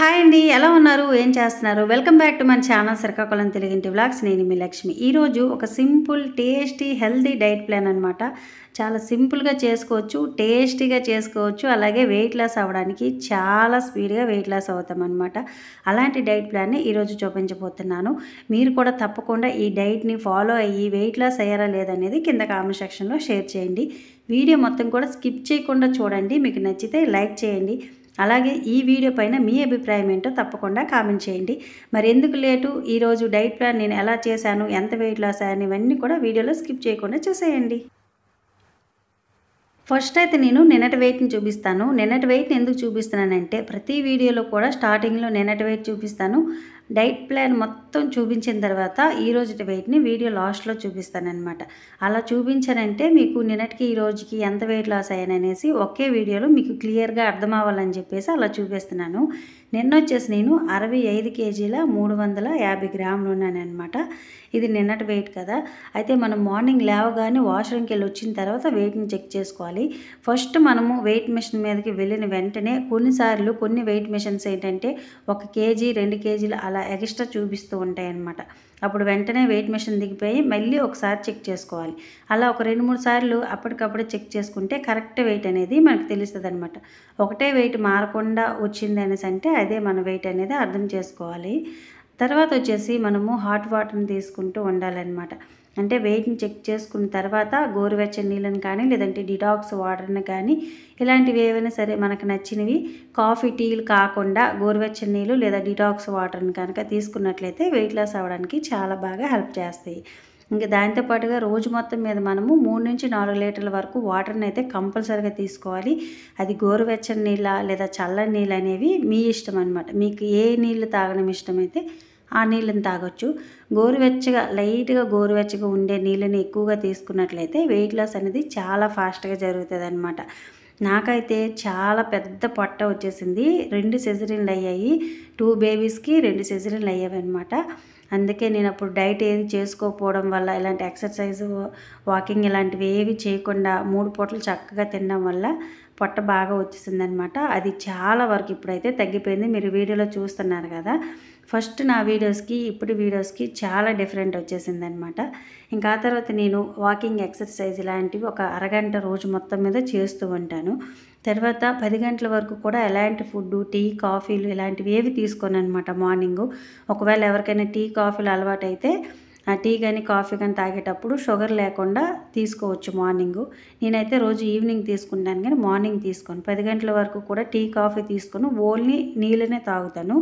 hi అండి ఎలా ఉన్నారు ఏం చేస్తున్నారు వెల్కమ్ బ్యాక్ టు మన ఛానల్ శ్రీకాకుళం తెలుగింటి వ్లాగ్స్ నేను మీ లక్ష్మి ఈరోజు ఒక simple tasty healthy diet plan అనమాట చాలా సింపుల్గా చేసుకోవచ్చు టేస్టీగా చేసుకోవచ్చు అలాగే వెయిట్ లాస్ అవ్వడానికి చాలా స్పీడ్గా వెయిట్ లాస్ అవుతామన్నమాట అలాంటి డైట్ ప్లాన్ని ఈరోజు చూపించబోతున్నాను మీరు కూడా తప్పకుండా ఈ డైట్ని ఫాలో అయ్యి వెయిట్ లాస్ అయ్యారా లేదనేది కింద కామెంట్ సెక్షన్లో షేర్ చేయండి వీడియో మొత్తం కూడా స్కిప్ చేయకుండా చూడండి మీకు నచ్చితే లైక్ చేయండి అలాగే ఈ వీడియో పైన మీ అభిప్రాయం ఏంటో తప్పకుండా కామెంట్ చేయండి మరి ఎందుకు లేటు ఈరోజు డైట్ ప్లాన్ నేను ఎలా చేశాను ఎంత వెయిట్ లాస్ అయ్యాను ఇవన్నీ కూడా వీడియోలో స్కిప్ చేయకుండా చూసేయండి ఫస్ట్ అయితే నేను నిన్నటి వెయిట్ని చూపిస్తాను నిన్నటి వెయిట్ని ఎందుకు చూపిస్తున్నానంటే ప్రతి వీడియోలో కూడా స్టార్టింగ్లో నిన్నటి వెయిట్ చూపిస్తాను డైట్ ప్లాన్ మొత్తం చూపించిన తర్వాత ఈరోజు వెయిట్ని వీడియో లాస్ట్లో చూపిస్తానమాట అలా చూపించానంటే మీకు నిన్నటికి ఈ రోజుకి ఎంత వెయిట్ లాస్ అయ్యాననేసి ఒకే వీడియోలో మీకు క్లియర్గా అర్థం అవ్వాలని చెప్పేసి అలా చూపిస్తున్నాను నిన్న వచ్చేసి నేను అరవై ఐదు కేజీల మూడు వందల యాభై గ్రాములు ఉన్నానమాట ఇది నిన్నటి వెయిట్ కదా అయితే మనం మార్నింగ్ లేవగానే వాష్రూమ్కి వెళ్ళి వచ్చిన తర్వాత వెయిట్ని చెక్ చేసుకోవాలి ఫస్ట్ మనము వెయిట్ మిషన్ మీదకి వెళ్ళిన వెంటనే కొన్నిసార్లు కొన్ని వెయిట్ మిషన్స్ ఏంటంటే ఒక కేజీ రెండు కేజీలు అలా అలా ఎగిస్ట్రా చూపిస్తూ ఉంటాయి అనమాట అప్పుడు వెంటనే వెయిట్ మెషిన్ దిగిపోయి మళ్ళీ ఒకసారి చెక్ చేసుకోవాలి అలా ఒక రెండు మూడు సార్లు అప్పటికప్పుడే చెక్ చేసుకుంటే కరెక్ట్ వెయిట్ అనేది మనకు తెలుస్తుంది అనమాట ఒకటే వెయిట్ మారకుండా వచ్చింది అనేసి అంటే అదే మన వెయిట్ అనేది అర్థం చేసుకోవాలి తర్వాత వచ్చేసి మనము హాట్ వాటర్ని తీసుకుంటూ ఉండాలన్నమాట అంటే వెయిట్ని చెక్ చేసుకున్న తర్వాత గోరువెచ్చని నీళ్ళని కానీ లేదంటే డిటాక్స్ వాటర్ని కానీ ఇలాంటివి ఏవైనా సరే మనకు నచ్చినవి కాఫీ టీలు కాకుండా గోరువెచ్చని నీళ్ళు లేదా డిటాక్స్ వాటర్ని కనుక తీసుకున్నట్లయితే వెయిట్ లాస్ అవ్వడానికి చాలా బాగా హెల్ప్ చేస్తాయి ఇంకా దాంతోపాటుగా రోజు మొత్తం మీద మనము మూడు నుంచి నాలుగు లీటర్ల వరకు వాటర్ని అయితే కంపల్సరీగా తీసుకోవాలి అది గోరువెచ్చని నీళ్ళ లేదా చల్లని నీళ్ళు అనేవి మీ ఇష్టం అనమాట మీకు ఏ నీళ్ళు తాగడం ఇష్టమైతే ఆ నీళ్ళని తాగొచ్చు గోరువెచ్చగా లైట్గా గోరువెచ్చగా ఉండే నీళ్ళని ఎక్కువగా తీసుకున్నట్లయితే వెయిట్ లాస్ అనేది చాలా ఫాస్ట్గా జరుగుతుంది అనమాట నాకైతే చాలా పెద్ద పొట్ట వచ్చేసింది రెండు సెజరీన్లు అయ్యాయి టూ బేబీస్కి రెండు సెజరీన్లు అయ్యాయి అనమాట అందుకే నేను అప్పుడు డైట్ ఏది చేసుకోకపోవడం వల్ల ఇలాంటి ఎక్సర్సైజ్ వాకింగ్ ఇలాంటివి ఏవి చేయకుండా మూడు పూటలు చక్కగా తినడం వల్ల పొట్ట బాగా వచ్చేసిందనమాట అది చాలా వరకు ఇప్పుడైతే తగ్గిపోయింది మీరు వీడియోలో చూస్తున్నారు కదా ఫస్ట్ నా వీడియోస్కి ఇప్పుడు వీడియోస్కి చాలా డిఫరెంట్ వచ్చేసిందనమాట ఇంకా ఆ తర్వాత నేను వాకింగ్ ఎక్సర్సైజ్ ఇలాంటివి ఒక అరగంట రోజు మొత్తం మీద చేస్తూ ఉంటాను తర్వాత పది గంటల వరకు కూడా ఎలాంటి ఫుడ్ టీ కాఫీలు ఇలాంటివి ఏవి తీసుకోను అనమాట మార్నింగు ఒకవేళ ఎవరికైనా టీ కాఫీలు అలవాటైతే టీ కానీ కాఫీ కానీ తాగేటప్పుడు షుగర్ లేకుండా తీసుకోవచ్చు మార్నింగ్ నేనైతే రోజు ఈవినింగ్ తీసుకుంటాను కానీ మార్నింగ్ తీసుకోను పది గంటల వరకు కూడా టీ కాఫీ తీసుకొని ఓన్లీ నీళ్ళనే తాగుతాను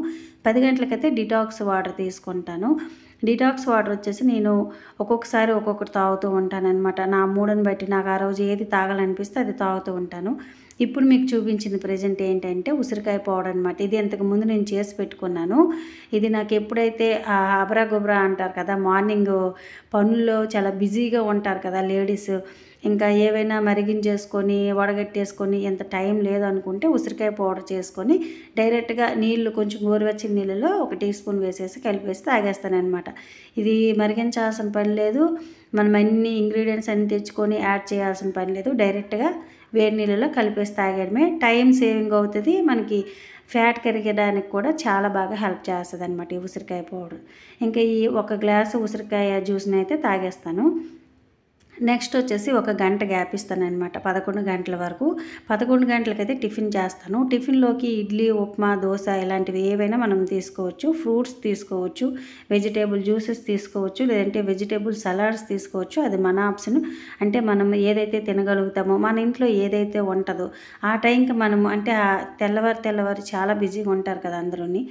పది గంటలకైతే డిటాక్స్ వాటర్ తీసుకుంటాను డిటాక్స్ వాటర్ వచ్చేసి నేను ఒక్కొక్కసారి ఒక్కొక్కటి తాగుతూ ఉంటానన్నమాట నా మూడని బట్టి నాకు ఆ రోజు ఏది తాగాలనిపిస్తే అది తాగుతూ ఉంటాను ఇప్పుడు మీకు చూపించింది ప్రజెంట్ ఏంటంటే ఉసిరికాయ పౌడర్ అనమాట ఇది ఇంతకుముందు నేను చేసి పెట్టుకున్నాను ఇది నాకు ఎప్పుడైతే అబ్రా గుబ్రా అంటారు కదా మార్నింగ్ పనుల్లో చాలా బిజీగా ఉంటారు కదా లేడీస్ ఇంకా ఏవైనా మరిగించేసుకొని వడగట్టేసుకొని ఎంత టైం లేదు అనుకుంటే ఉసిరికాయ పౌడర్ చేసుకొని డైరెక్ట్గా నీళ్లు కొంచెం గోరువెచ్చని నీళ్ళలో ఒక టీ స్పూన్ వేసేసి కలిపేసి తాగేస్తానమాట ఇది మరిగించాల్సిన పని లేదు మనం అన్ని ఇంగ్రీడియంట్స్ అన్ని తెచ్చుకొని యాడ్ చేయాల్సిన పని లేదు డైరెక్ట్గా వేడి నీళ్ళలో కలిపేసి తాగడమే టైం సేవింగ్ అవుతుంది మనకి ఫ్యాట్ కరిగడానికి కూడా చాలా బాగా హెల్ప్ చేస్తుంది అనమాట ఈ ఉసిరికాయ పౌడర్ ఇంకా ఈ ఒక గ్లాసు ఉసిరికాయ జ్యూస్ని అయితే తాగేస్తాను నెక్స్ట్ వచ్చేసి ఒక గంట గ్యాప్ అనమాట పదకొండు గంటల వరకు పదకొండు గంటలకైతే టిఫిన్ చేస్తాను టిఫిన్లోకి ఇడ్లీ ఉప్మా దోశ ఇలాంటివి ఏవైనా మనం తీసుకోవచ్చు ఫ్రూట్స్ తీసుకోవచ్చు వెజిటేబుల్ జ్యూసెస్ తీసుకోవచ్చు లేదంటే వెజిటేబుల్ సలాడ్స్ తీసుకోవచ్చు అది మన ఆప్షన్ అంటే మనం ఏదైతే తినగలుగుతామో మన ఇంట్లో ఏదైతే ఉంటుందో ఆ టైంకి మనము అంటే తెల్లవారు తెల్లవారు చాలా బిజీగా ఉంటారు కదా అందరూని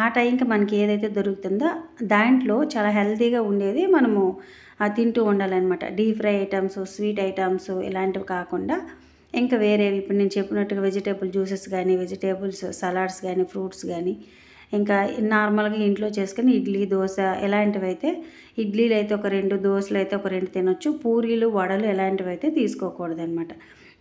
ఆ టైంకి మనకి ఏదైతే దొరుకుతుందో దాంట్లో చాలా హెల్తీగా ఉండేది మనము తింటూ ఉండాలన్నమాట deep fry items sweet items ఇలాంటివి కాకుండా ఇంకా వేరేవి ఇప్పుడు నేను చెప్పినట్టుగా వెజిటేబుల్ జ్యూసెస్ కానీ వెజిటేబుల్స్ సలాడ్స్ కానీ ఫ్రూట్స్ కానీ ఇంకా నార్మల్గా ఇంట్లో చేసుకుని ఇడ్లీ దోశ ఇలాంటివి అయితే ఇడ్లీలు అయితే ఒక రెండు దోశలు అయితే ఒక రెండు తినొచ్చు పూరీలు వడలు ఇలాంటివి అయితే తీసుకోకూడదు అనమాట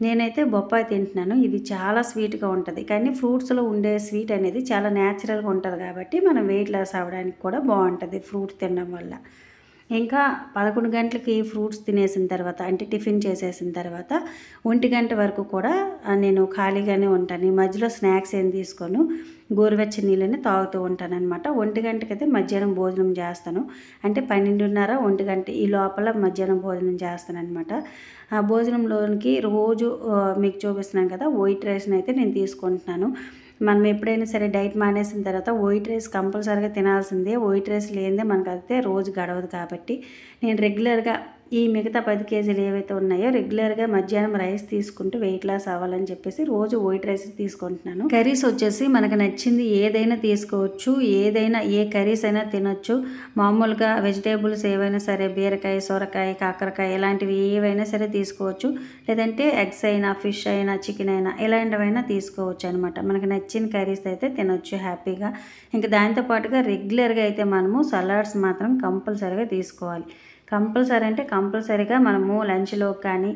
నేనైతే బొప్పాయి తింటున్నాను ఇది చాలా స్వీట్గా ఉంటుంది కానీ ఫ్రూట్స్లో ఉండే స్వీట్ అనేది చాలా న్యాచురల్గా ఉంటుంది కాబట్టి మనం వెయిట్ లాస్ అవ్వడానికి కూడా బాగుంటుంది ఫ్రూట్ తినడం వల్ల ఇంకా పదకొండు గంటలకి ఫ్రూట్స్ తినేసిన తర్వాత అంటే టిఫిన్ చేసేసిన తర్వాత ఒంటి గంట వరకు కూడా నేను ఖాళీగానే ఉంటాను ఈ మధ్యలో స్నాక్స్ ఏం తీసుకొని గోరువెచ్చని నీళ్ళని తాగుతూ ఉంటాను అనమాట ఒంటి గంటకైతే మధ్యాహ్నం భోజనం చేస్తాను అంటే పన్నెండున్నర ఒంటి గంట ఈ లోపల మధ్యాహ్నం భోజనం చేస్తాను అనమాట ఆ భోజనంలోనికి రోజు మీకు చూపిస్తున్నాను కదా వైట్ రైస్ని అయితే నేను తీసుకుంటున్నాను మనం ఎప్పుడైనా సరే డైట్ మానేసిన తర్వాత వైట్ రైస్ కంపల్సరీగా తినాల్సిందే వైట్ రైస్ లేనిదే అయితే రోజు గడవదు కాబట్టి నేను రెగ్యులర్గా ఈ మిగతా పది కేజీలు ఏవైతే ఉన్నాయో రెగ్యులర్గా మధ్యాహ్నం రైస్ తీసుకుంటూ వెయిట్ లాస్ అవ్వాలని చెప్పేసి రోజు వైట్ రైస్ తీసుకుంటున్నాను కర్రీస్ వచ్చేసి మనకు నచ్చింది ఏదైనా తీసుకోవచ్చు ఏదైనా ఏ కర్రీస్ అయినా తినొచ్చు మామూలుగా వెజిటేబుల్స్ ఏవైనా సరే బీరకాయ సొరకాయ కాకరకాయ ఇలాంటివి ఏవైనా సరే తీసుకోవచ్చు లేదంటే ఎగ్స్ అయినా ఫిష్ అయినా చికెన్ అయినా ఇలాంటివైనా తీసుకోవచ్చు అనమాట మనకు నచ్చిన కర్రీస్ అయితే తినొచ్చు హ్యాపీగా ఇంకా దాంతోపాటుగా రెగ్యులర్గా అయితే మనము సలాడ్స్ మాత్రం కంపల్సరీగా తీసుకోవాలి కంపల్సరీ అంటే కంపల్సరీగా మనము లంచ్లో కానీ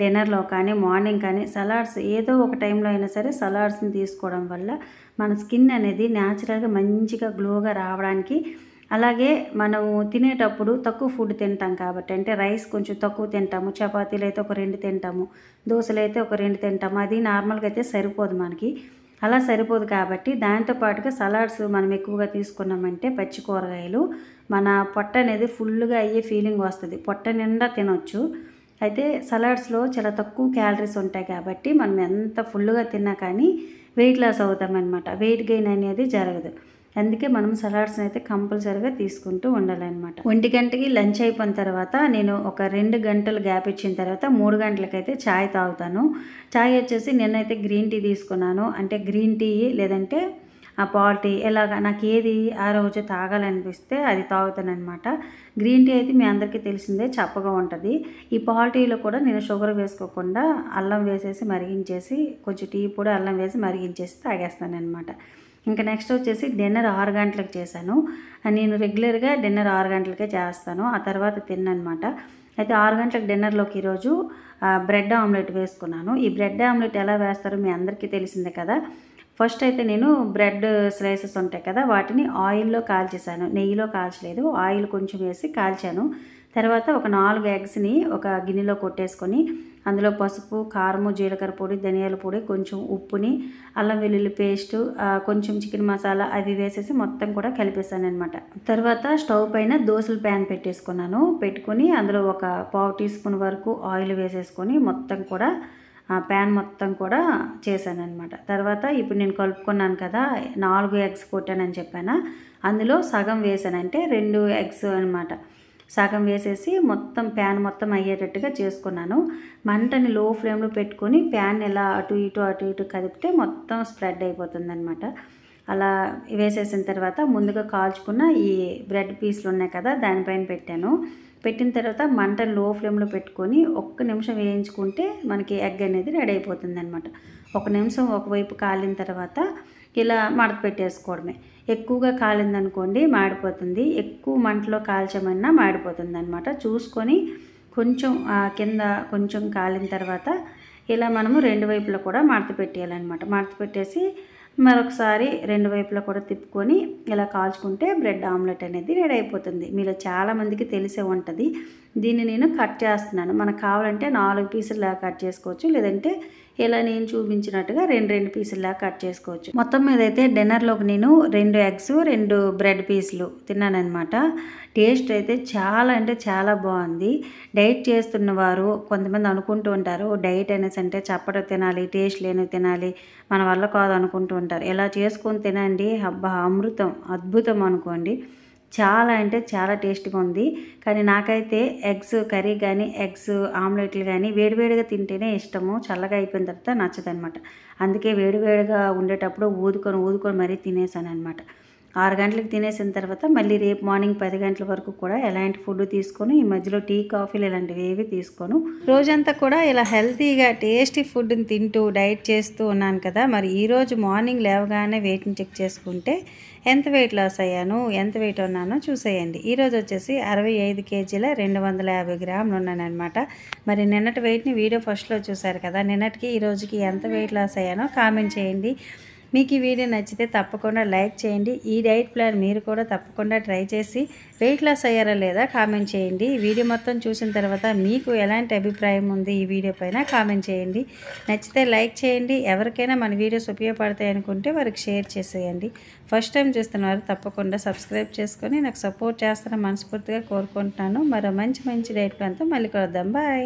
డిన్నర్లో కానీ మార్నింగ్ కానీ సలాడ్స్ ఏదో ఒక టైంలో అయినా సరే సలాడ్స్ని తీసుకోవడం వల్ల మన స్కిన్ అనేది న్యాచురల్గా మంచిగా గ్లోగా రావడానికి అలాగే మనము తినేటప్పుడు తక్కువ ఫుడ్ తింటాం కాబట్టి అంటే రైస్ కొంచెం తక్కువ తింటాము చపాతీలు అయితే ఒక రెండు తింటాము దోశలు అయితే ఒక రెండు తింటాము అది నార్మల్గా అయితే సరిపోదు మనకి అలా సరిపోదు కాబట్టి దాంతోపాటుగా సలాడ్స్ మనం ఎక్కువగా తీసుకున్నామంటే పచ్చి కూరగాయలు మన పొట్ట అనేది ఫుల్గా అయ్యే ఫీలింగ్ వస్తుంది పొట్ట నిండా తినొచ్చు అయితే సలాడ్స్లో చాలా తక్కువ క్యాలరీస్ ఉంటాయి కాబట్టి మనం ఎంత ఫుల్గా తిన్నా కానీ వెయిట్ లాస్ అవుతామన్నమాట వెయిట్ గెయిన్ అనేది జరగదు అందుకే మనం సలాడ్స్ని అయితే కంపల్సరీగా తీసుకుంటూ ఉండాలన్నమాట ఒంటి గంటకి లంచ్ అయిపోయిన తర్వాత నేను ఒక రెండు గంటలు గ్యాప్ ఇచ్చిన తర్వాత మూడు గంటలకైతే ఛాయ్ తాగుతాను ఛాయ్ వచ్చేసి నేనైతే గ్రీన్ టీ తీసుకున్నాను అంటే గ్రీన్ టీ లేదంటే ఆ పాల్టీ ఎలాగ నాకు ఏది ఆ రోజు తాగాలనిపిస్తే అది తాగుతానమాట గ్రీన్ టీ అయితే మీ అందరికీ తెలిసిందే చప్పగా ఉంటుంది ఈ పాల్టీలో కూడా నేను షుగర్ వేసుకోకుండా అల్లం వేసేసి మరిగించేసి కొంచెం టీ పొడి అల్లం వేసి మరిగించేసి తాగేస్తానమాట ఇంకా నెక్స్ట్ వచ్చేసి డిన్నర్ ఆరు గంటలకు చేశాను నేను రెగ్యులర్గా డిన్నర్ ఆరు గంటలకే చేస్తాను ఆ తర్వాత తిన్నమాట అయితే ఆరు గంటలకు డిన్నర్లోకి ఈరోజు బ్రెడ్ ఆమ్లెట్ వేసుకున్నాను ఈ బ్రెడ్ ఆమ్లెట్ ఎలా వేస్తారో మీ అందరికీ తెలిసిందే కదా ఫస్ట్ అయితే నేను బ్రెడ్ స్లైసెస్ ఉంటాయి కదా వాటిని ఆయిల్లో కాల్చేసాను నెయ్యిలో కాల్చలేదు ఆయిల్ కొంచెం వేసి కాల్చాను తర్వాత ఒక నాలుగు ఎగ్స్ని ఒక గిన్నెలో కొట్టేసుకొని అందులో పసుపు కారము జీలకర్ర పొడి ధనియాల పొడి కొంచెం ఉప్పుని అల్లం వెల్లుల్లి పేస్టు కొంచెం చికెన్ మసాలా అవి వేసేసి మొత్తం కూడా కలిపేసాను అనమాట తర్వాత స్టవ్ పైన దోశల ప్యాన్ పెట్టేసుకున్నాను పెట్టుకొని అందులో ఒక పావు టీ స్పూన్ వరకు ఆయిల్ వేసేసుకొని మొత్తం కూడా ప్యాన్ మొత్తం కూడా చేశాను అనమాట తర్వాత ఇప్పుడు నేను కలుపుకున్నాను కదా నాలుగు ఎగ్స్ కొట్టానని చెప్పాను అందులో సగం వేసానంటే రెండు ఎగ్స్ అనమాట సగం వేసేసి మొత్తం ప్యాన్ మొత్తం అయ్యేటట్టుగా చేసుకున్నాను మంటని లో ఫ్లేమ్లో పెట్టుకొని ప్యాన్ ఎలా అటు ఇటు అటు ఇటు కదిపితే మొత్తం స్ప్రెడ్ అయిపోతుందనమాట అలా వేసేసిన తర్వాత ముందుగా కాల్చుకున్న ఈ బ్రెడ్ పీస్లు ఉన్నాయి కదా దానిపైన పెట్టాను పెట్టిన తర్వాత మంటను లో ఫ్లేమ్లో పెట్టుకొని ఒక్క నిమిషం వేయించుకుంటే మనకి ఎగ్ అనేది రెడీ అయిపోతుంది అనమాట ఒక నిమిషం ఒకవైపు కాలిన తర్వాత ఇలా మడత పెట్టేసుకోవడమే ఎక్కువగా కాలిందనుకోండి మాడిపోతుంది ఎక్కువ మంటలో కాల్చమన్నా మాడిపోతుంది అనమాట చూసుకొని కొంచెం కింద కొంచెం కాలిన తర్వాత ఇలా మనము రెండు వైపులా కూడా మడత పెట్టేయాలన్నమాట మడత పెట్టేసి మరొకసారి రెండు వైపులా కూడా తిప్పుకొని ఇలా కాల్చుకుంటే బ్రెడ్ ఆమ్లెట్ అనేది రెడీ అయిపోతుంది మీలో చాలామందికి తెలిసే ఉంటుంది దీన్ని నేను కట్ చేస్తున్నాను మనకు కావాలంటే నాలుగు పీసులు కట్ చేసుకోవచ్చు లేదంటే ఇలా నేను చూపించినట్టుగా రెండు రెండు పీసుల్లా కట్ చేసుకోవచ్చు మొత్తం మీద అయితే డిన్నర్లోకి నేను రెండు ఎగ్స్ రెండు బ్రెడ్ పీసులు తిన్నానమాట టేస్ట్ అయితే చాలా అంటే చాలా బాగుంది డైట్ చేస్తున్న వారు కొంతమంది అనుకుంటూ ఉంటారు డైట్ అనేసి అంటే చప్పటి తినాలి టేస్ట్ లేని తినాలి మన వల్ల కాదు అనుకుంటూ ఉంటారు ఇలా చేసుకొని తినండి అబ్బా అమృతం అద్భుతం అనుకోండి చాలా అంటే చాలా టేస్ట్గా ఉంది కానీ నాకైతే ఎగ్స్ కర్రీ కానీ ఎగ్స్ ఆమ్లెట్లు కానీ వేడివేడిగా తింటేనే ఇష్టము చల్లగా అయిపోయిన తర్వాత నచ్చదనమాట అందుకే వేడివేడిగా ఉండేటప్పుడు ఊదుకొని ఊదుకొని మరీ తినేసాను అనమాట ఆరు గంటలకు తినేసిన తర్వాత మళ్ళీ రేపు మార్నింగ్ పది గంటల వరకు కూడా ఎలాంటి ఫుడ్ తీసుకొని ఈ మధ్యలో టీ కాఫీలు ఇలాంటివి ఏవి తీసుకోను రోజంతా కూడా ఇలా హెల్తీగా టేస్టీ ఫుడ్ని తింటూ డైట్ చేస్తూ ఉన్నాను కదా మరి ఈరోజు మార్నింగ్ లేవగానే వెయిట్ని చెక్ చేసుకుంటే ఎంత వెయిట్ లాస్ అయ్యాను ఎంత వెయిట్ ఉన్నానో చూసేయండి ఈరోజు వచ్చేసి అరవై ఐదు కేజీల రెండు వందల యాభై గ్రాములు ఉన్నానమాట మరి నిన్నటి వెయిట్ని వీడియో ఫస్ట్లో చూశారు కదా నిన్నటికి ఈరోజుకి ఎంత వెయిట్ లాస్ అయ్యానో కామెంట్ చేయండి మీకు ఈ వీడియో నచ్చితే తప్పకుండా లైక్ చేయండి ఈ డైట్ ప్లాన్ మీరు కూడా తప్పకుండా ట్రై చేసి వెయిట్ లాస్ అయ్యారా లేదా కామెంట్ చేయండి ఈ వీడియో మొత్తం చూసిన తర్వాత మీకు ఎలాంటి అభిప్రాయం ఉంది ఈ వీడియో పైన కామెంట్ చేయండి నచ్చితే లైక్ చేయండి ఎవరికైనా మన వీడియోస్ ఉపయోగపడతాయి అనుకుంటే వారికి షేర్ చేసేయండి ఫస్ట్ టైం చూస్తున్న వారు తప్పకుండా సబ్స్క్రైబ్ చేసుకొని నాకు సపోర్ట్ చేస్తారని మనస్ఫూర్తిగా కోరుకుంటున్నాను మరో మంచి మంచి డైట్ ప్లాన్తో మళ్ళీ కలుద్దాం బాయ్